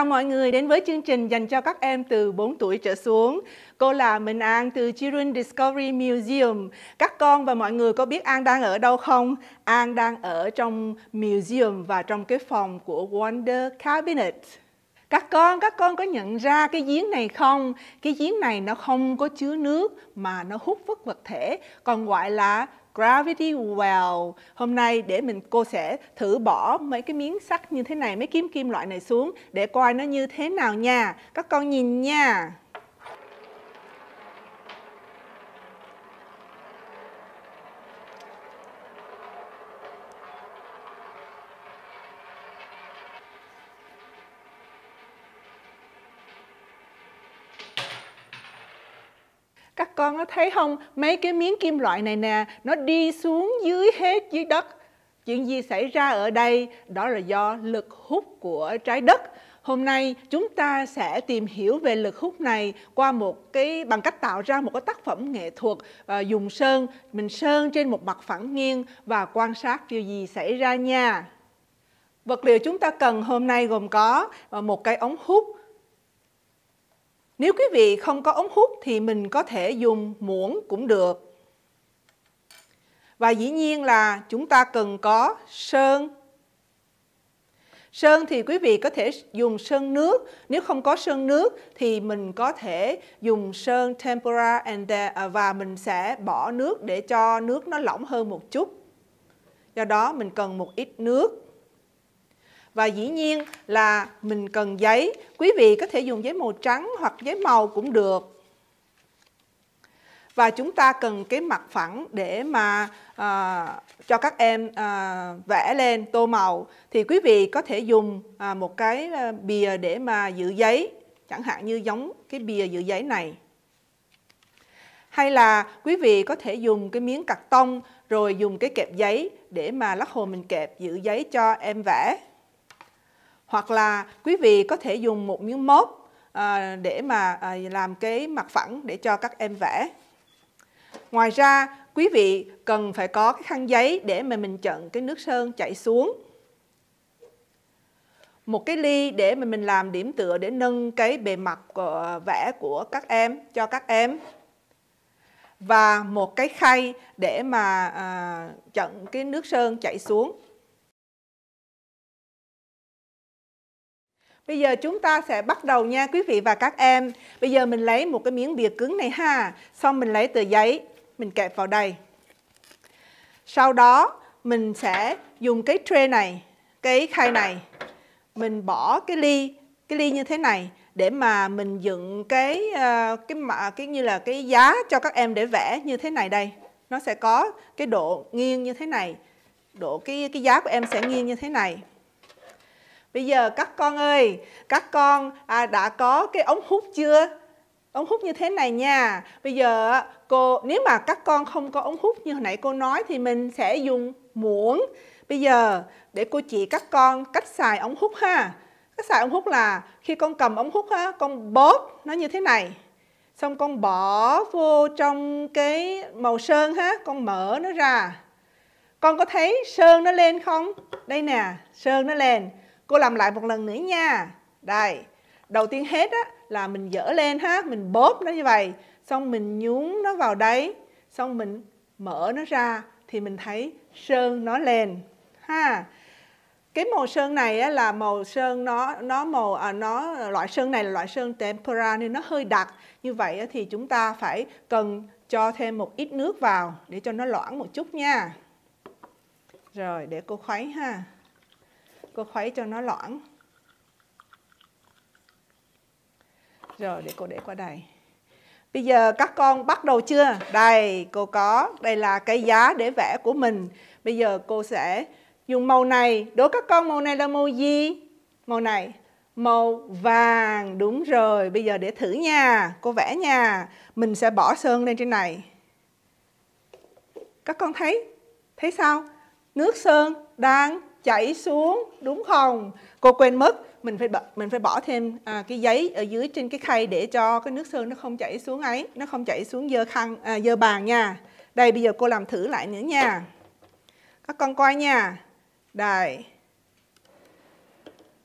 Chào mọi người đến với chương trình dành cho các em từ 4 tuổi trở xuống. Cô là Minh An từ Children Discovery Museum. Các con và mọi người có biết An đang ở đâu không? An đang ở trong museum và trong cái phòng của Wonder Cabinet. Các con, các con có nhận ra cái giếng này không? Cái giếng này nó không có chứa nước mà nó hút vất vật thể, còn gọi là Gravity Well Hôm nay để mình cô sẽ thử bỏ mấy cái miếng sắt như thế này, mấy kiếm kim loại này xuống Để coi nó như thế nào nha Các con nhìn nha các con có thấy không mấy cái miếng kim loại này nè nó đi xuống dưới hết dưới đất chuyện gì xảy ra ở đây đó là do lực hút của trái đất Hôm nay chúng ta sẽ tìm hiểu về lực hút này qua một cái bằng cách tạo ra một cái tác phẩm nghệ thuật à, dùng sơn, mình sơn trên một mặt phẳng nghiêng và quan sát điều gì xảy ra nha. Vật liệu chúng ta cần hôm nay gồm có à, một cái ống hút, nếu quý vị không có ống hút thì mình có thể dùng muỗng cũng được. Và dĩ nhiên là chúng ta cần có sơn. Sơn thì quý vị có thể dùng sơn nước, nếu không có sơn nước thì mình có thể dùng sơn tempera and à, và mình sẽ bỏ nước để cho nước nó lỏng hơn một chút. Do đó mình cần một ít nước và dĩ nhiên là mình cần giấy quý vị có thể dùng giấy màu trắng hoặc giấy màu cũng được và chúng ta cần cái mặt phẳng để mà à, cho các em à, vẽ lên tô màu thì quý vị có thể dùng à, một cái à, bìa để mà giữ giấy chẳng hạn như giống cái bìa giữ giấy này hay là quý vị có thể dùng cái miếng cạc tông rồi dùng cái kẹp giấy để mà lắc hồ mình kẹp giữ giấy cho em vẽ hoặc là quý vị có thể dùng một miếng mốt à, để mà à, làm cái mặt phẳng để cho các em vẽ ngoài ra quý vị cần phải có cái khăn giấy để mà mình chận cái nước sơn chảy xuống một cái ly để mà mình làm điểm tựa để nâng cái bề mặt của vẽ của các em cho các em và một cái khay để mà à, chặn cái nước sơn chảy xuống Bây giờ chúng ta sẽ bắt đầu nha quý vị và các em. Bây giờ mình lấy một cái miếng bìa cứng này ha. Xong mình lấy tờ giấy, mình kẹp vào đây. Sau đó mình sẽ dùng cái tray này, cái khay này. Mình bỏ cái ly, cái ly như thế này để mà mình dựng cái ờ, cái mạ cái như là cái giá cho các em để vẽ như thế này đây. Nó sẽ có cái độ nghiêng như thế này. Độ cái cái giá của em sẽ nghiêng như thế này bây giờ các con ơi các con à, đã có cái ống hút chưa ống hút như thế này nha bây giờ cô nếu mà các con không có ống hút như hồi nãy cô nói thì mình sẽ dùng muỗng bây giờ để cô chỉ các con cách xài ống hút ha cách xài ống hút là khi con cầm ống hút ha con bóp nó như thế này xong con bỏ vô trong cái màu sơn ha con mở nó ra con có thấy sơn nó lên không đây nè sơn nó lên Cô làm lại một lần nữa nha. Đây. Đầu tiên hết á, là mình dở lên ha. Mình bóp nó như vậy. Xong mình nhúng nó vào đấy. Xong mình mở nó ra. Thì mình thấy sơn nó lên. Ha cái màu sơn này á, là màu sơn nó nó màu à, nó loại sơn này là loại sơn tempera nên nó hơi đặc như vậy á, thì chúng ta phải cần cho thêm một ít nước vào để cho nó loãng một chút nha rồi để cô khuấy ha cô khuấy cho nó loãng rồi để cô để qua đây bây giờ các con bắt đầu chưa đây cô có đây là cái giá để vẽ của mình bây giờ cô sẽ dùng màu này đố các con màu này là màu gì màu này màu vàng đúng rồi bây giờ để thử nha cô vẽ nha mình sẽ bỏ sơn lên trên này các con thấy thấy sao nước sơn đang chảy xuống đúng không cô quên mất mình phải mình phải bỏ thêm à, cái giấy ở dưới trên cái khay để cho cái nước sơn nó không chảy xuống ấy nó không chảy xuống dơ khăn à, dơ bàn nha đây bây giờ cô làm thử lại nữa nha các con coi nha đây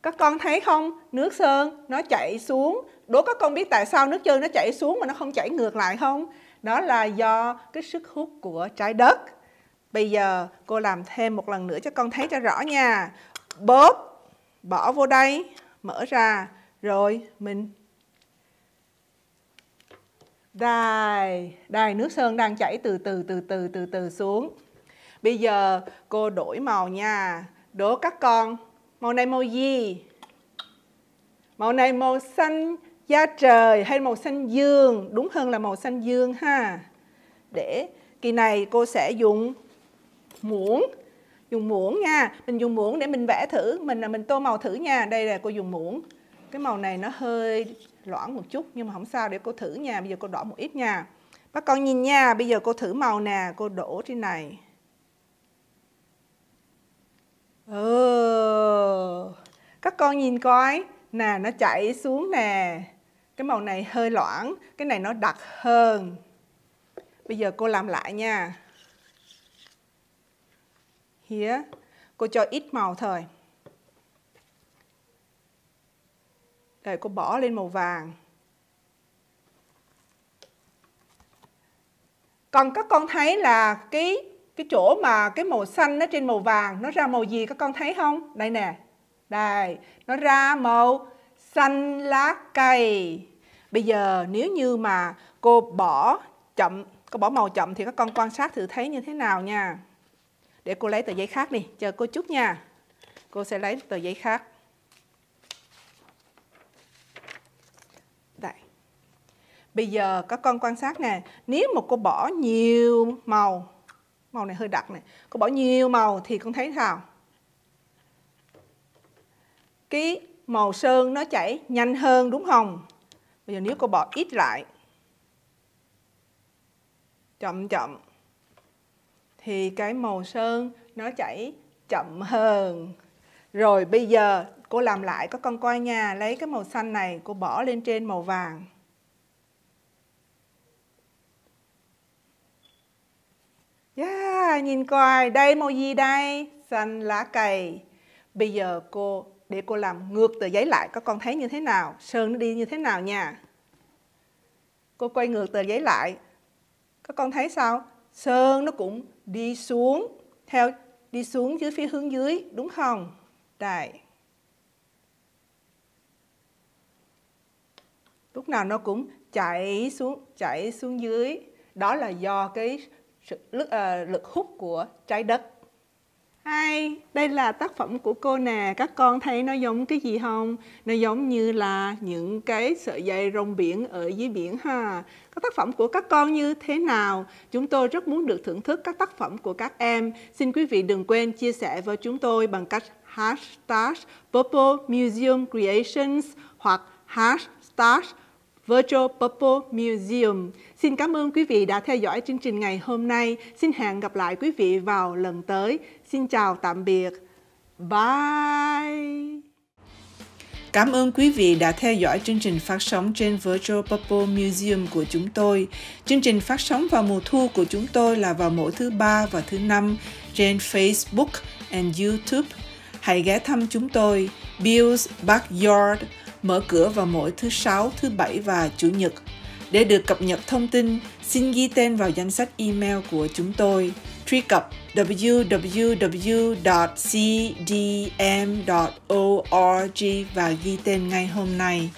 các con thấy không nước sơn nó chảy xuống đố các con biết tại sao nước sơn nó chảy xuống mà nó không chảy ngược lại không đó là do cái sức hút của trái đất Bây giờ cô làm thêm một lần nữa cho con thấy cho rõ nha. Bóp, bỏ vô đây, mở ra, rồi mình đài đài nước sơn đang chảy từ từ từ từ từ từ xuống. Bây giờ cô đổi màu nha. Đố các con, màu này màu gì? Màu này màu xanh da trời hay màu xanh dương, đúng hơn là màu xanh dương ha. Để kỳ này cô sẽ dùng muỗng dùng muỗng nha mình dùng muỗng để mình vẽ thử mình là mình tô màu thử nha đây là cô dùng muỗng cái màu này nó hơi loãng một chút nhưng mà không sao để cô thử nha bây giờ cô đỏ một ít nha các con nhìn nha bây giờ cô thử màu nè cô đổ trên này ừ. các con nhìn coi nè nó chảy xuống nè cái màu này hơi loãng cái này nó đặc hơn bây giờ cô làm lại nha Here, cô cho ít màu thôi. Rồi cô bỏ lên màu vàng. Còn các con thấy là cái cái chỗ mà cái màu xanh nó trên màu vàng nó ra màu gì các con thấy không? Đây nè. Đây, nó ra màu xanh lá cây. Bây giờ nếu như mà cô bỏ chậm, cô bỏ màu chậm thì các con quan sát thử thấy như thế nào nha để cô lấy tờ giấy khác đi chờ cô chút nha cô sẽ lấy tờ giấy khác Đây. bây giờ các con quan sát nè nếu mà cô bỏ nhiều màu màu này hơi đặc này cô bỏ nhiều màu thì con thấy sao cái màu sơn nó chảy nhanh hơn đúng không bây giờ nếu cô bỏ ít lại chậm chậm thì cái màu sơn nó chảy chậm hơn rồi bây giờ cô làm lại có con coi nha lấy cái màu xanh này cô bỏ lên trên màu vàng Yeah, nhìn coi, đây màu gì đây? Xanh lá cây. Bây giờ cô, để cô làm ngược tờ giấy lại, các con thấy như thế nào? Sơn nó đi như thế nào nha? Cô quay ngược tờ giấy lại. Các con thấy sao? sơn nó cũng đi xuống theo đi xuống dưới phía hướng dưới đúng không đây lúc nào nó cũng chảy xuống chảy xuống dưới đó là do cái lực, uh, lực hút của trái đất Hi, đây là tác phẩm của cô nè. Các con thấy nó giống cái gì không? Nó giống như là những cái sợi dây rong biển ở dưới biển ha. Các tác phẩm của các con như thế nào? Chúng tôi rất muốn được thưởng thức các tác phẩm của các em. Xin quý vị đừng quên chia sẻ với chúng tôi bằng cách hashtag Purple Museum Creations hoặc hashtag Virtual Purple Museum. Xin cảm ơn quý vị đã theo dõi chương trình ngày hôm nay. Xin hẹn gặp lại quý vị vào lần tới. Xin chào tạm biệt. Bye! Cảm ơn quý vị đã theo dõi chương trình phát sóng trên Virtual Purple Museum của chúng tôi. Chương trình phát sóng vào mùa thu của chúng tôi là vào mỗi thứ ba và thứ năm trên Facebook and YouTube. Hãy ghé thăm chúng tôi, Bill's Backyard mở cửa vào mỗi thứ Sáu, thứ Bảy và Chủ nhật. Để được cập nhật thông tin, xin ghi tên vào danh sách email của chúng tôi. Truy cập www.cdm.org và ghi tên ngay hôm nay.